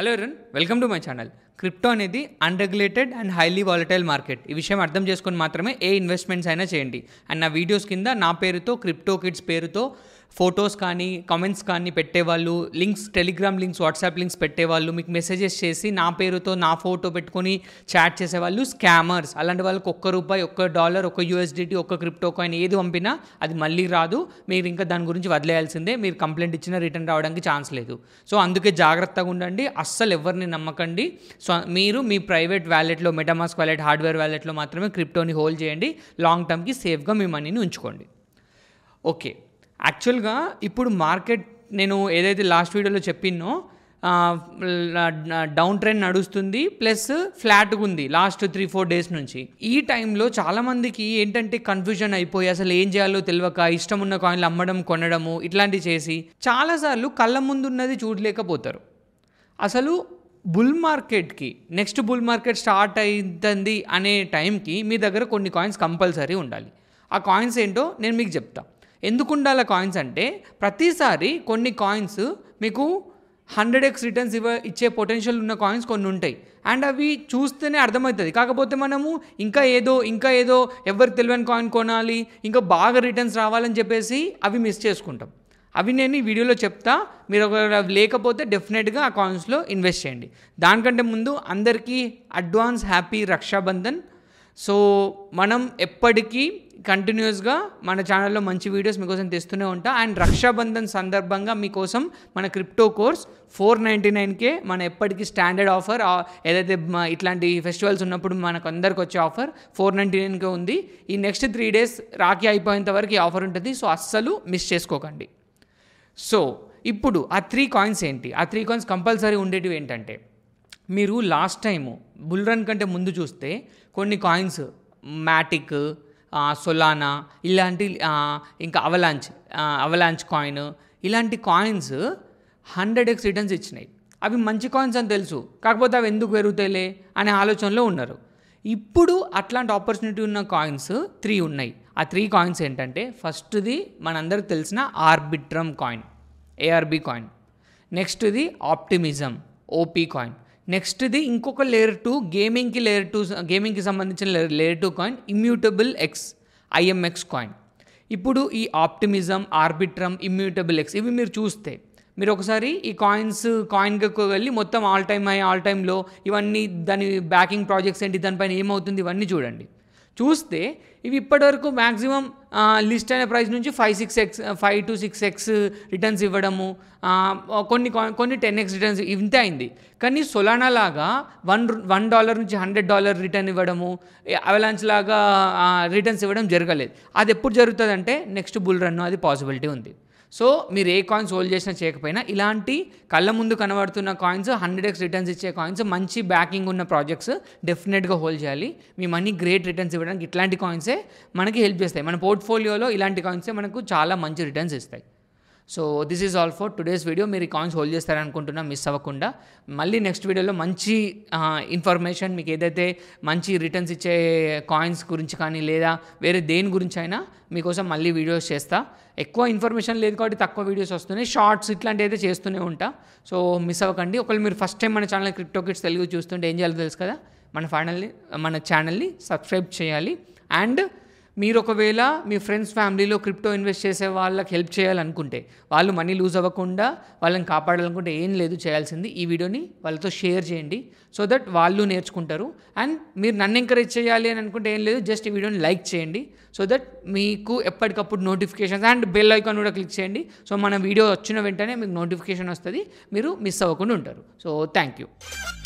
hello everyone welcome to my channel crypto అనేది unregulated and highly volatile market ఈ విషయం అర్థం చేసుకొని మాత్రమే ఏ ఇన్వెస్ట్మెంట్స్ అయినా చేయండి అండ్ నా వీడియోస్ కింద నా పేరుతో క్రిప్టో కిడ్స్ పేరుతో ఫొటోస్ కానీ కామెంట్స్ కానీ పెట్టేవాళ్ళు links Telegram links WhatsApp links పెట్టేవాళ్ళు మీకు మెసేజెస్ చేసి నా పేరుతో నా ఫోటో పెట్టుకొని చాట్ చేసేవాళ్ళు స్కామర్స్ అలాంటి వాళ్ళకి ఒక్క రూపాయి ఒక్క డాలర్ ఒక యూఎస్డిటి ఒక్క క్రిప్టో కాయిన్ ఏది పంపినా అది మళ్ళీ రాదు మీరు ఇంకా దాని గురించి వదిలేయాల్సిందే మీరు కంప్లైంట్ ఇచ్చినా రిటర్న్ రావడానికి ఛాన్స్ లేదు సో అందుకే జాగ్రత్తగా ఉండండి అస్సలు ఎవరిని నమ్మకండి సో మీరు మీ ప్రైవేట్ వ్యాలెట్లో మెటామాస్క్ వ్యాలెట్ హార్డ్వేర్ వ్యాలెట్లో మాత్రమే క్రిప్టోని హోల్డ్ చేయండి లాంగ్ టర్మ్కి సేఫ్గా మీ మనీని ఉంచుకోండి ఓకే యాక్చువల్గా ఇప్పుడు మార్కెట్ నేను ఏదైతే లాస్ట్ వీడియోలో చెప్పినో డౌన్ ట్రెండ్ నడుస్తుంది ప్లస్ ఫ్లాట్గా ఉంది లాస్ట్ త్రీ ఫోర్ డేస్ నుంచి ఈ టైంలో చాలామందికి ఏంటంటే కన్ఫ్యూజన్ అయిపోయి అసలు ఏం చేయాలో తెలియక ఇష్టం ఉన్న కాయిన్లు అమ్మడం కొనడము ఇట్లాంటివి చేసి చాలాసార్లు కళ్ళ ముందున్నది చూడలేకపోతారు అసలు బుల్ మార్కెట్కి నెక్స్ట్ బుల్ మార్కెట్ స్టార్ట్ అవుతుంది అనే టైంకి మీ దగ్గర కొన్ని కాయిన్స్ కంపల్సరీ ఉండాలి ఆ కాయిన్స్ ఏంటో నేను మీకు చెప్తాను ఎందుకు ఉండాలి కాయిన్స్ అంటే ప్రతిసారి కొన్ని కాయిన్స్ మీకు హండ్రెడ్ ఎక్స్ రిటర్న్స్ ఇవ్వ ఇచ్చే పొటెన్షియల్ ఉన్న కాయిన్స్ కొన్ని ఉంటాయి అండ్ అవి చూస్తేనే అర్థమవుతుంది కాకపోతే మనము ఇంకా ఏదో ఇంకా ఏదో ఎవరు తెలియని కాయిన్ కొనాలి ఇంకా బాగా రిటర్న్స్ రావాలని చెప్పేసి అవి మిస్ చేసుకుంటాం అవి నేను ఈ వీడియోలో చెప్తా మీరు ఒకవేళ లేకపోతే డెఫినెట్గా ఆ కాయిన్స్లో ఇన్వెస్ట్ చేయండి దానికంటే ముందు అందరికీ అడ్వాన్స్ హ్యాపీ రక్షాబంధన్ సో మనం ఎప్పటికీ కంటిన్యూస్గా మన ఛానల్లో మంచి వీడియోస్ మీకోసం తెస్తూనే ఉంటా అండ్ రక్షాబంధన్ సందర్భంగా మీకోసం మన క్రిప్టో కోర్స్ ఫోర్ నైంటీ నైన్కే మన ఎప్పటికీ స్టాండర్డ్ ఆఫర్ ఏదైతే ఇట్లాంటి ఫెస్టివల్స్ ఉన్నప్పుడు మనకు అందరికి వచ్చే ఆఫర్ ఫోర్ నైంటీ నైన్కే ఉంది ఈ నెక్స్ట్ త్రీ డేస్ రాఖీ అయిపోయేంత వరకు ఈ ఆఫర్ ఉంటుంది సో అస్సలు మిస్ చేసుకోకండి సో ఇప్పుడు ఆ త్రీ కాయిన్స్ ఏంటి ఆ త్రీ కాయిన్స్ కంపల్సరీ ఉండేటివి ఏంటంటే మీరు లాస్ట్ టైము బుల్ రన్ కంటే ముందు చూస్తే కొన్ని కాయిన్స్ మ్యాటిక్ సొలానా ఇలాంటి ఇంకా అవలాంచ్ అవలాంచ్ కాయిన్ ఇలాంటి కాయిన్స్ హండ్రెడ్ ఎక్స్ రిటర్న్స్ ఇచ్చినాయి అవి మంచి కాయిన్స్ అని తెలుసు కాకపోతే అవి ఎందుకు పెరుగుతాయిలే అనే ఆలోచనలో ఉన్నారు ఇప్పుడు అట్లాంటి ఆపర్చునిటీ ఉన్న కాయిన్స్ త్రీ ఉన్నాయి ఆ త్రీ కాయిన్స్ ఏంటంటే ఫస్ట్ది మనందరికి తెలిసిన ఆర్బిట్రమ్ కాయిన్ ఏఆర్బి కాయిన్ నెక్స్ట్ది ఆప్టిమిజం ఓపీ కాయిన్ నెక్స్ట్ది ఇంకొక లేయర్ టూ గేమింగ్కి లేయర్ టూ గేమింగ్కి సంబంధించిన layer layer two coin Immutable X IMX coin ఇప్పుడు ఈ ఆప్టిమిజం ఆర్బిట్రమ్ ఇమ్యూటబుల్ ఎక్స్ ఇవి మీరు చూస్తే మీరు ఒకసారి ఈ కాయిన్స్ కాయిన్కి వెళ్ళి మొత్తం ఆల్ టైమ్ అయ్యి ఆల్ టైంలో ఇవన్నీ దాని బ్యాకింగ్ ప్రాజెక్ట్స్ ఏంటి దానిపైన ఏమవుతుంది ఇవన్నీ చూడండి చూస్తే ఇవి ఇప్పటివరకు మ్యాక్సిమం లిస్ట్ అనే ప్రైస్ నుంచి five six X five to six X returns ఇవ్వడము కొన్ని కొన్ని టెన్ ఎక్స్ రిటర్న్స్ ఇంత అయింది కానీ సొలానా లాగా వన్ వన్ డాలర్ నుంచి హండ్రెడ్ డాలర్ రిటర్న్ ఇవ్వడము అవలాంచ్ లాగా రిటర్న్స్ ఇవ్వడం జరగలేదు అది ఎప్పుడు జరుగుతుందంటే నెక్స్ట్ బుల్ రన్ అది పాసిబిలిటీ ఉంది సో మీరు ఏ కాయిన్స్ హోల్డ్ చేసినా చేయకపోయినా ఇలాంటి కళ్ళ ముందు కనబడుతున్న కాయిన్స్ హండ్రెడ్ ఎక్స్ రిటర్న్స్ ఇచ్చే కాయిన్స్ మంచి బ్యాకింగ్ ఉన్న ప్రాజెక్ట్స్ డెఫినెట్గా హోల్డ్ చేయాలి మీ మనీ గ్రేట్ రిటర్న్స్ ఇవ్వడానికి ఇట్లాంటి కాయిన్సే మనకి హెల్ప్ చేస్తాయి మన పోర్ట్ఫోలియోలో ఇలాంటి కాయిన్సే మనకు చాలా మంచి రిటర్న్స్ ఇస్తాయి so this is all for today's video మీరు కాయిన్స్ హోల్డ్ చేస్తారనుకుంటున్నా మిస్ అవ్వకుండా మళ్ళీ నెక్స్ట్ వీడియోలో మంచి ఇన్ఫర్మేషన్ మీకు ఏదైతే మంచి రిటర్న్స్ ఇచ్చే కాయిన్స్ గురించి కానీ లేదా వేరే దేని గురించి అయినా మీకోసం మళ్ళీ వీడియోస్ చేస్తా ఎక్కువ ఇన్ఫర్మేషన్ లేదు కాబట్టి తక్కువ వీడియోస్ వస్తున్నాయి షార్ట్స్ ఇట్లాంటి అయితే చేస్తూనే ఉంటా సో మిస్ అవ్వకండి ఒకవేళ మీరు ఫస్ట్ టైం మన ఛానల్ క్రిప్టో కిట్స్ తెలుగు చూస్తుంటే ఏం చేయాలో తెలుసు కదా మన ఫైనల్ని మన ఛానల్ని సబ్స్క్రైబ్ చేయాలి అండ్ మీరు ఒకవేళ మీ ఫ్రెండ్స్ ఫ్యామిలీలో క్రిప్టో ఇన్వెస్ట్ చేసే వాళ్ళకి హెల్ప్ చేయాలనుకుంటే వాళ్ళు మనీ లూజ్ అవ్వకుండా వాళ్ళని కాపాడాలనుకుంటే ఏం లేదు చేయాల్సింది ఈ వీడియోని వాళ్ళతో షేర్ చేయండి సో దట్ వాళ్ళు నేర్చుకుంటారు అండ్ మీరు నన్ను ఎంకరేజ్ చేయాలి అని అనుకుంటే ఏం లేదు జస్ట్ ఈ వీడియోని లైక్ చేయండి సో దట్ మీకు ఎప్పటికప్పుడు నోటిఫికేషన్స్ అండ్ బెల్ ఐకాన్ కూడా క్లిక్ చేయండి సో మన వీడియో వచ్చిన వెంటనే మీకు నోటిఫికేషన్ వస్తుంది మీరు మిస్ అవ్వకుండా ఉంటారు సో థ్యాంక్ యూ